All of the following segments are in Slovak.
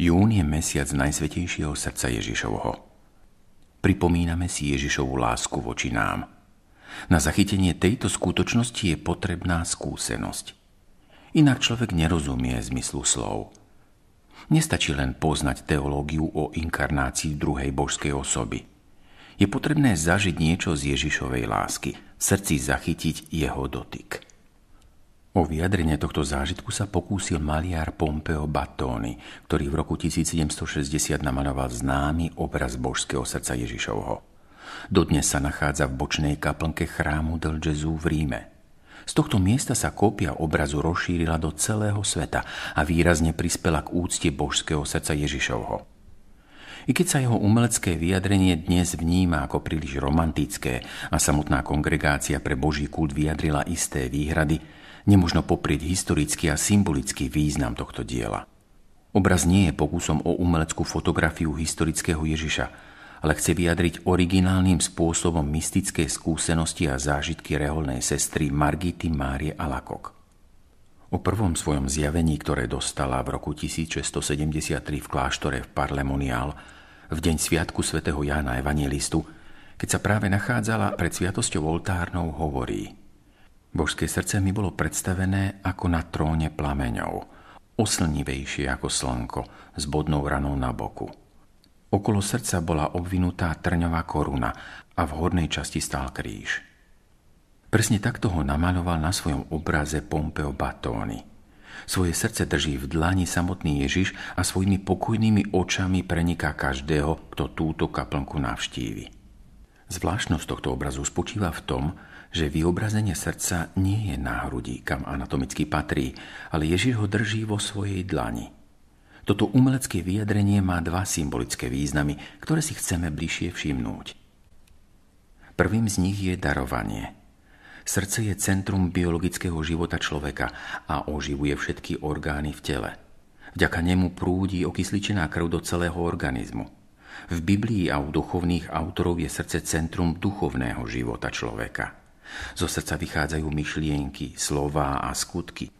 Jún je mesiac Najsvetejšieho srdca Ježišovho. Pripomíname si Ježišovu lásku voči nám. Na zachytenie tejto skutočnosti je potrebná skúsenosť. Inak človek nerozumie zmyslu slov. Nestačí len poznať teológiu o inkarnácii druhej božskej osoby. Je potrebné zažiť niečo z Ježišovej lásky, v srdci zachytiť jeho dotyk. O vyjadrenie tohto zážitku sa pokúsil maliar Pompeo Batóny, ktorý v roku 1760 namaloval známy obraz božského srdca Ježišovho. Dodnes sa nachádza v bočnej kaplnke chrámu del Gesù v Ríme. Z tohto miesta sa kópia obrazu rozšírila do celého sveta a výrazne prispela k úcte božského srdca Ježišovho. I keď sa jeho umelecké vyjadrenie dnes vníma ako príliš romantické a samotná kongregácia pre Boží kult vyjadrila isté výhrady, nemožno poprieť historický a symbolický význam tohto diela. Obraz nie je pokusom o umeleckú fotografiu historického Ježiša, ale chce vyjadriť originálnym spôsobom mystické skúsenosti a zážitky reholnej sestry Margity Márie Alakok. O prvom svojom zjavení, ktoré dostala v roku 1673 v kláštore v Parlemonial, v deň sviatku svätého Jána Evangelistu, keď sa práve nachádzala pred sviatosťou oltárnou, hovorí – Božské srdce mi bolo predstavené ako na tróne plameňov, oslnivejšie ako slnko, s bodnou ranou na boku. Okolo srdca bola obvinutá trňová koruna a v hornej časti stál kríž. Presne takto ho namaľoval na svojom obraze Pompeo Batóny. Svoje srdce drží v dlani samotný Ježiš a svojimi pokojnými očami preniká každého, kto túto kaplnku navštívi. Zvláštnosť tohto obrazu spočíva v tom, že vyobrazenie srdca nie je na hrudi, kam anatomicky patrí, ale Ježiš ho drží vo svojej dlani. Toto umelecké vyjadrenie má dva symbolické významy, ktoré si chceme bližšie všimnúť. Prvým z nich je darovanie. Srdce je centrum biologického života človeka a oživuje všetky orgány v tele. Vďaka nemu prúdi okysličená krv do celého organizmu. V Biblii a u duchovných autorov je srdce centrum duchovného života človeka. Zo srdca vychádzajú myšlienky, slová a skutky.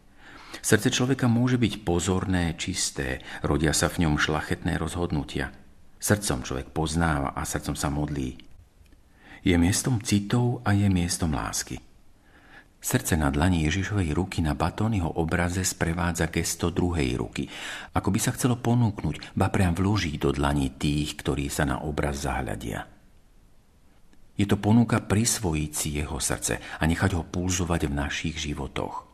Srdce človeka môže byť pozorné, čisté, rodia sa v ňom šlachetné rozhodnutia. Srdcom človek poznáva a srdcom sa modlí. Je miestom citov a je miestom lásky. Srdce na dlani Ježišovej ruky na batónyho obraze sprevádza gesto druhej ruky, ako by sa chcelo ponúknuť, ba priam vložiť do dlani tých, ktorí sa na obraz zahľadia. Je to ponuka prisvojiť si jeho srdce a nechať ho pulzovať v našich životoch.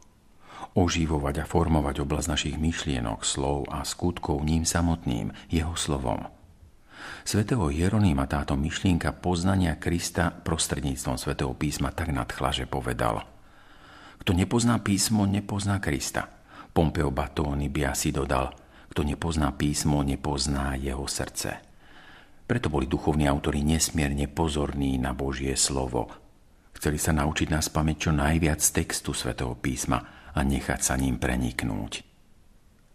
Oživovať a formovať oblasť našich myšlienok, slov a skutkov ním samotným, jeho slovom. Svetého Jeronima táto myšlienka poznania Krista prostredníctvom svetého písma tak nadchla, že povedal – kto nepozná písmo, nepozná Krista. Pompeo Batóny by asi dodal, kto nepozná písmo, nepozná jeho srdce. Preto boli duchovní autori nesmierne pozorní na Božie slovo. Chceli sa naučiť nás pamäť čo najviac textu svätého písma a nechať sa ním preniknúť.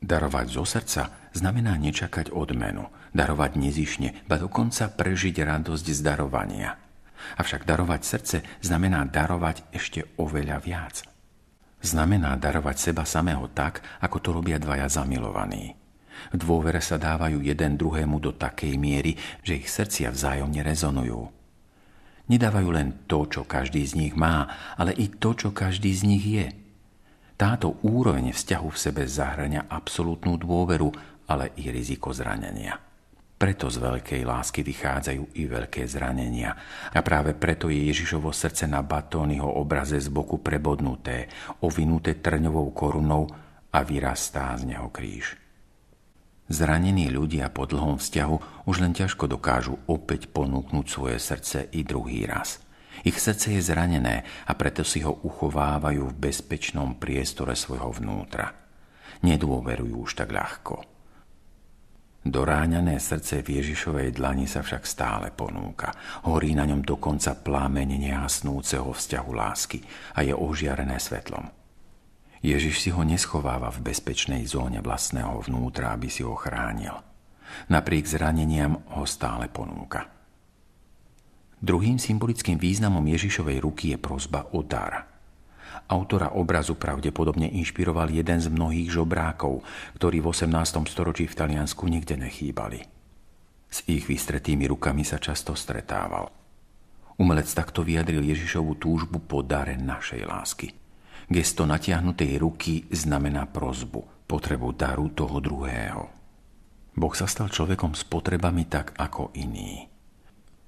Darovať zo srdca znamená nečakať odmenu, darovať nezišne, ba dokonca prežiť radosť z darovania. Avšak darovať srdce znamená darovať ešte oveľa viac. Znamená darovať seba samého tak, ako to robia dvaja zamilovaní – v dôvere sa dávajú jeden druhému do takej miery, že ich srdcia vzájomne rezonujú. Nedávajú len to, čo každý z nich má, ale i to, čo každý z nich je. Táto úroveň vzťahu v sebe zahrania absolútnu dôveru, ale i riziko zranenia. Preto z veľkej lásky vychádzajú i veľké zranenia. A práve preto je Ježišovo srdce na batónyho obraze z boku prebodnuté, ovinuté trňovou korunou a vyrastá z neho kríž. Zranení ľudia po dlhom vzťahu už len ťažko dokážu opäť ponúknuť svoje srdce i druhý raz. Ich srdce je zranené a preto si ho uchovávajú v bezpečnom priestore svojho vnútra. Nedôverujú už tak ľahko. Doráňané srdce v Ježišovej dlani sa však stále ponúka. Horí na ňom dokonca plámeň nehasnúceho vzťahu lásky a je ožiarené svetlom. Ježiš si ho neschováva v bezpečnej zóne vlastného vnútra, aby si ho chránil. Napriek zraneniam ho stále ponúka. Druhým symbolickým významom Ježišovej ruky je prozba o dar. Autora obrazu pravdepodobne inšpiroval jeden z mnohých žobrákov, ktorí v 18. storočí v Taliansku nikde nechýbali. S ich vystretými rukami sa často stretával. Umelec takto vyjadril Ježišovu túžbu po dare našej lásky – Gesto natiahnutej ruky znamená prozbu, potrebu daru toho druhého. Boh sa stal človekom s potrebami tak ako iný.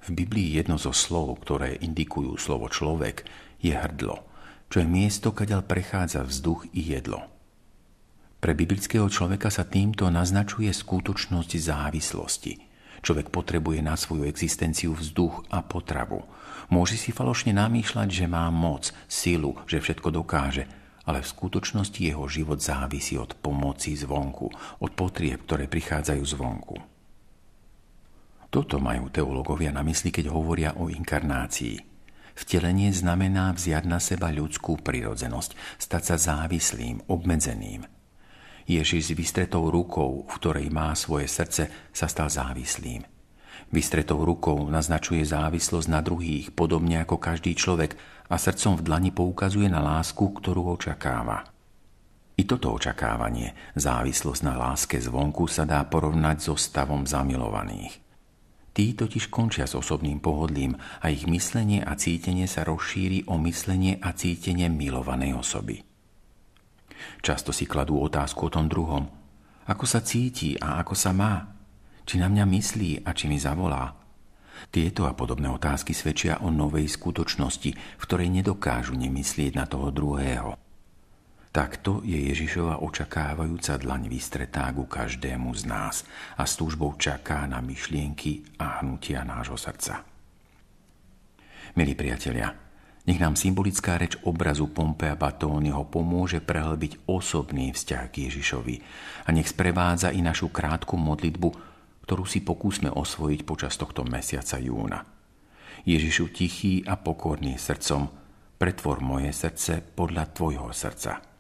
V Biblii jedno zo slov, ktoré indikujú slovo človek, je hrdlo, čo je miesto, kadeľ prechádza vzduch i jedlo. Pre biblického človeka sa týmto naznačuje skutočnosť závislosti – Človek potrebuje na svoju existenciu vzduch a potravu. Môže si falošne namýšľať, že má moc, silu, že všetko dokáže, ale v skutočnosti jeho život závisí od pomoci zvonku, od potrieb, ktoré prichádzajú zvonku. Toto majú teológovia na mysli, keď hovoria o inkarnácii. Vtelenie znamená vziať na seba ľudskú prirodzenosť, stať sa závislým, obmedzeným – Ježiš s vystretou rukou, v ktorej má svoje srdce, sa stal závislým. Vystretou rukou naznačuje závislosť na druhých, podobne ako každý človek, a srdcom v dlani poukazuje na lásku, ktorú očakáva. I toto očakávanie, závislosť na láske zvonku, sa dá porovnať so stavom zamilovaných. Tí totiž končia s osobným pohodlím a ich myslenie a cítenie sa rozšíri o myslenie a cítenie milovanej osoby. Často si kladú otázku o tom druhom. Ako sa cíti a ako sa má? Či na mňa myslí a či mi zavolá? Tieto a podobné otázky svedčia o novej skutočnosti, v ktorej nedokážu nemyslieť na toho druhého. Takto je Ježišova očakávajúca dlaň vystretá ku každému z nás a s túžbou čaká na myšlienky a hnutia nášho srdca. Milí priatelia, nech nám symbolická reč obrazu Pompea Batónyho pomôže prehlbiť osobný vzťah k Ježišovi a nech sprevádza i našu krátku modlitbu, ktorú si pokúsme osvojiť počas tohto mesiaca júna. Ježišu tichý a pokorný srdcom, pretvor moje srdce podľa Tvojho srdca.